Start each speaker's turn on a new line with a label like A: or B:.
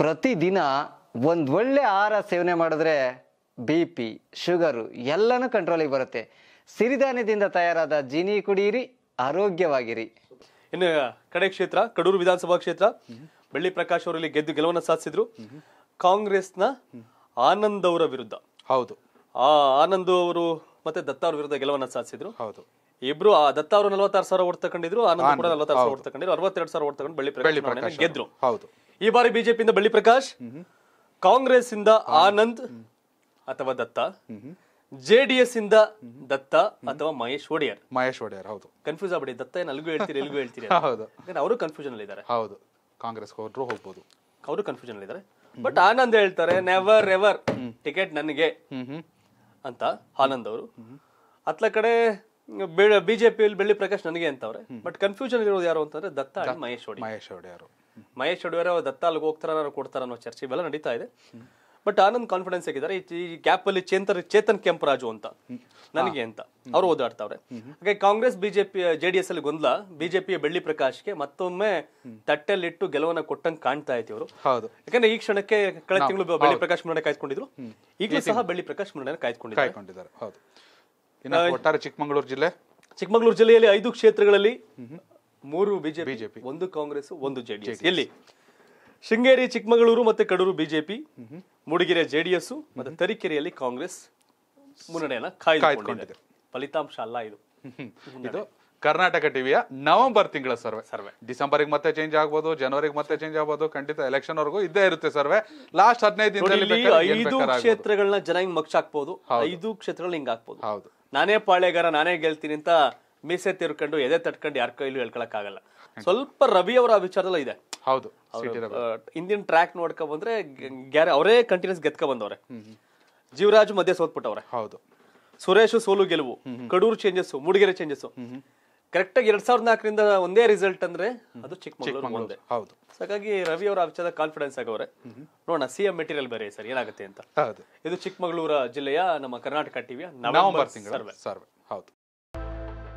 A: ಪ್ರತಿದಿನ ಒಂದು ಒಳ್ಳೆ ಆಹಾರ ಸೇವನೆ ಮಾಡಿದ್ರೆ ಬಿ ಪಿ ಶುಗರು ಎಲ್ಲನೂ ಕಂಟ್ರೋಲಿಗೆ ಬರುತ್ತೆ ಸಿರಿಧಾನ್ಯದಿಂದ ತಯಾರಾದ ಜೀನಿ ಕುಡಿಯಿರಿ ಆರೋಗ್ಯವಾಗಿರಿ ಇನ್ನು ಕಡೆ ಕ್ಷೇತ್ರ ಕಡೂರು ವಿಧಾನಸಭಾ ಕ್ಷೇತ್ರ ಬೆಳ್ಳಿ ಪ್ರಕಾಶ್ ಅವರಲ್ಲಿ ಗೆದ್ದು ಗೆಲುವನ್ನು ಸಾಧಿಸಿದ್ರು ಕಾಂಗ್ರೆಸ್ನ ಆನಂದ್ ಅವರ ವಿರುದ್ಧ ಹೌದು ಆ ಆನಂದ್ ಅವರು ಮತ್ತೆ ದತ್ತ ವಿರುದ್ಧ ಗೆಲುವನ್ನ ಸಾಧಿಸಿದ್ರು ಹೌದು ಇಬ್ರು ಆ ದತ್ತ ಅವರು ನಲವತ್ತಾರು ಸಾವಿರ ಓಟ್ ಆನಂದ್ ಕೂಡ ನಲವತ್ತಾರು ಸಾವಿರ ಓಟ್ ತಗೊಂಡಿದ್ರು ಅರವತ್ತೆರಡು ಸಾವಿರ ಓಟ್ ತಗೊಂಡು ಬೆಳ್ಳಿ ಪ್ರಕಾಶ್ ಗೆದ್ರು ಹೌದು ಈ ಬಾರಿ ಬಿಜೆಪಿಯಿಂದ ಬಳ್ಳಿ ಪ್ರಕಾಶ್ ಕಾಂಗ್ರೆಸ್ ಇಂದ ಆನಂದ್ ಅಥವಾ ದತ್ತ ಜೆಡಿಎಸ್ ಇಂದ ದತ್ತ ಅಥವಾ ಮಹೇಶ್ ಒಡೆಯರ್ ಮಹೇಶ್ ಒಡೆಯರ್ ಹೌದು ಕನ್ಫ್ಯೂಸ್ ಆಗ್ಬಿಡಿ ದತ್ತ ಏನ್ ಹೇಳ್ತೀರಿ ಎಲ್ಗೂ ಹೇಳ್ತೀರಿ ಹೌದು ಅವರು ಕನ್ಫ್ಯೂಷನ್ ಅಲ್ಲಿ ಇದ್ದಾರೆ ಹೌದು ಕಾಂಗ್ರೆಸ್ ಹೋದ್ರು ಹೋಗ್ಬೋದು ಅವರು ಕನ್ಫ್ಯೂಷನ್ ಅಲ್ಲಿ ಇದ್ದಾರೆ ಬಟ್ ಆನಂದ್ ಹೇಳ್ತಾರೆ ನೆವರ್ ಎವರ್ ಟಿಕೆಟ್ ನನಗೆ ಅಂತ ಆನಂದ್ ಅವರು ಅತ್ಲ ಕಡೆ ಬಿಜೆಪಿ ಬೆಳ್ಳಿ ಪ್ರಕಾಶ್ ನನಗೆ ಅಂತವ್ರೆ ಬಟ್ ಕನ್ಫ್ಯೂಷನ್ ಇರೋದು ಯಾರು ಅಂತಂದ್ರೆ ದತ್ತ ಮಹೇಶ್ ಒಡೆಯರ್ ಮಹೇಶ್ ಮಹೇಶ್ ಅಡುವರ ದತ್ತ ಅಲ್ಲಿಗೆ ಹೋಗ್ತಾರ ಕೊಡ್ತಾರ ಅನ್ನೋ ಚರ್ಚೆ ಇವೆಲ್ಲ ನಡೀತಾ ಇದೆ ಬಟ್ ಆನಂದ್ ಕಾನ್ಫಿಡೆನ್ಸ್ ಆಗಿದ್ದಾರೆ ಈ ಗ್ಯಾಪ್ ಅಲ್ಲಿ ಚೇತನ್ ಚೇತನ್ ಕೆಂಪರಾಜು ಅಂತ ನನಗೆ ಅಂತ ಅವರು ಓದಾಡ್ತಾವ್ರೆ ಹಾಗೆ Congress BJP J D S ಅಲ್ಲಿ ಗೊಂದಲ ಬಿಜೆಪಿಯ ಬೆಳ್ಳಿ ಪ್ರಕಾಶ್ಗೆ ಮತ್ತೊಮ್ಮೆ ತಟ್ಟೆಲಿಟ್ಟು ಗೆಲುವನ್ನ ಕೊಟ್ಟಂಗೆ ಕಾಣ್ತಾ ಐತಿ ಅವರು ಯಾಕಂದ್ರೆ ಈ ಕ್ಷಣಕ್ಕೆ ಕಳೆದ ತಿಂಗಳು ಬೆಳ್ಳಿ ಪ್ರಕಾಶ್ ಮುನ್ನಡೆ ಕಾಯ್ದುಕೊಂಡಿದ್ರು ಈಗಲೂ ಸಹ ಬೆಳ್ಳಿ ಪ್ರಕಾಶ್ ಹೌದು ಕಾಯ್ದುಕೊಂಡಿದ್ದಾರೆ ಒಟ್ಟಾರೆ ಚಿಕ್ಕಮಗಳೂರು ಜಿಲ್ಲೆ ಚಿಕ್ಕಮಗಳೂರು ಜಿಲ್ಲೆಯಲ್ಲಿ ಐದು ಕ್ಷೇತ್ರಗಳಲ್ಲಿ ಮೂರು ಬಿಜೆಪಿ ಒಂದು ಕಾಂಗ್ರೆಸ್ ಒಂದು ಜೆಡಿಎಸ್ ಎಲ್ಲಿ ಶೃಂಗೇರಿ ಚಿಕ್ಕಮಗಳೂರು ಮತ್ತೆ ಕಡೂರು ಬಿಜೆಪಿ ಮೂಡಿಗೆರೆ ಜೆಡಿಎಸ್ ಮತ್ತೆ ತರೀಕೆರೆಯಲ್ಲಿ ಕಾಂಗ್ರೆಸ್ ಮುನ್ನಡೆಯನ್ನ ಕಾಯ್ದುಕೊಂಡಿದೆ ಫಲಿತಾಂಶ ಅಲ್ಲ ಇದು ಇದು ಕರ್ನಾಟಕ ಟಿವಿಯ ನವೆಂಬರ್ ತಿಂಗಳ ಸರ್ವೆ ಸರ್ವೆ ಡಿಸೆಂಬರ್ಗೆ ಮತ್ತೆ ಚೇಂಜ್ ಆಗ್ಬೋದು ಜನವರಿಗೆ ಮತ್ತೆ ಚೇಂಜ್ ಆಗ್ಬೋದು ಖಂಡಿತ ಎಲೆಕ್ಷನ್ ವರ್ಗು ಇದ್ದೇ ಇರುತ್ತೆ ಸರ್ವೆ ಲಾಸ್ಟ್ ಹದಿನೈದು ದಿನದಲ್ಲಿ ಐದು ಕ್ಷೇತ್ರಗಳನ್ನ ಜನ ಹಿಂಗ್ ಮಗ್ಸಾಕ್ಬೋದು ಐದು ಕ್ಷೇತ್ರಗಳು ಹಿಂಗ್ ಹಾಕ್ಬೋದು ಹೌದು ನಾನೇ ಪಾಳೆಗಾರ ನಾನೇ ಗೆಲ್ತೀನಿ ಅಂತ ಮೀಸೆ ತಿರ್ಕೊಂಡು ಎದೆ ತಟ್ಕೊಂಡು ಯಾರ ಕೈಲೂ ಆಗಲ್ಲ ಸ್ವಲ್ಪ ರವಿ ಅವರ ವಿಚಾರದಲ್ಲ ಇದೆ ಹೌದು ಹಿಂದಿನ ಟ್ರ್ಯಾಕ್ ನೋಡ್ಕೊ ಬಂದ್ರೆ ಗ್ಯಾರ ಅವರೇ ಕಂಟಿನ್ಯೂಸ್ ಗೆದ್ಕ ಬಂದವ್ರೆ ಜೀವರಾಜ್ ಮಧ್ಯೆ ಸೋತ್ಬಿಟ್ಟವ್ರೆ ಹೌದು ಸುರೇಶ್ ಸೋಲು ಗೆಲುವು Kadur changes Mudigere changes correct ಆಗಿ ಎರಡ್ ಸಾವಿರದ ನಾಲ್ಕರಿಂದ ಒಂದೇ ರಿಸಲ್ಟ್ ಅಂದ್ರೆ ಅದು ಚಿಕ್ಕಮಗಳೂರು ಹೌದು ಹಾಗಾಗಿ ರವಿ ಅವರ ವಿಚಾರ ಕಾನ್ಫಿಡೆನ್ಸ್ ಆಗವ್ರೆ ನೋಡೋಣ ಸಿಎಂ ಮೆಟೀರಿಯಲ್ ಬೇರೆ ಸರ್ ಏನಾಗುತ್ತೆ ಅಂತ ಇದು ಚಿಕ್ಕಮಗಳೂರ ಜಿಲ್ಲೆಯ ನಮ್ಮ ಕರ್ನಾಟಕ ಟಿವಿಯ ನವೆಂಬರ್ ಸರ್ವೆ ಹೌದು